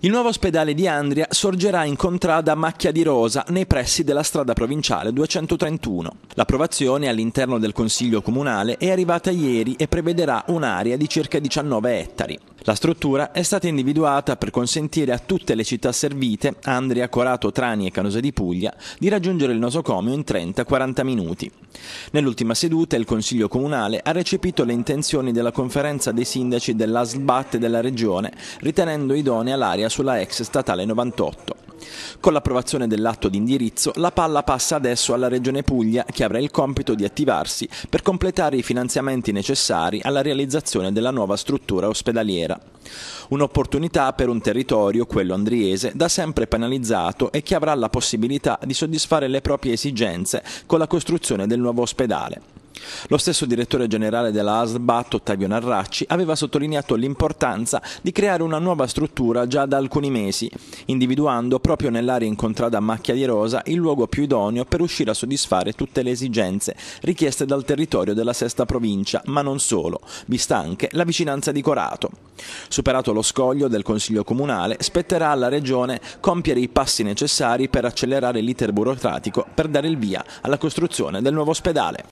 Il nuovo ospedale di Andria sorgerà in contrada Macchia di Rosa nei pressi della strada provinciale 231. L'approvazione all'interno del Consiglio Comunale è arrivata ieri e prevederà un'area di circa 19 ettari. La struttura è stata individuata per consentire a tutte le città servite, Andria, Corato, Trani e Canosa di Puglia, di raggiungere il nosocomio in 30-40 minuti. Nell'ultima seduta il Consiglio Comunale ha recepito le intenzioni della conferenza dei sindaci dell'ASLBAT della Regione, ritenendo idonea l'area Sampdoria sulla ex statale 98. Con l'approvazione dell'atto di indirizzo, la palla passa adesso alla Regione Puglia, che avrà il compito di attivarsi per completare i finanziamenti necessari alla realizzazione della nuova struttura ospedaliera. Un'opportunità per un territorio, quello andriese, da sempre penalizzato e che avrà la possibilità di soddisfare le proprie esigenze con la costruzione del nuovo ospedale. Lo stesso direttore generale della ASBAT, Ottavio Narracci, aveva sottolineato l'importanza di creare una nuova struttura già da alcuni mesi, individuando proprio nell'area incontrata a Macchia di Rosa il luogo più idoneo per riuscire a soddisfare tutte le esigenze richieste dal territorio della sesta provincia, ma non solo, vista anche la vicinanza di Corato. Superato lo scoglio del Consiglio Comunale, spetterà alla Regione compiere i passi necessari per accelerare l'iter burocratico per dare il via alla costruzione del nuovo ospedale.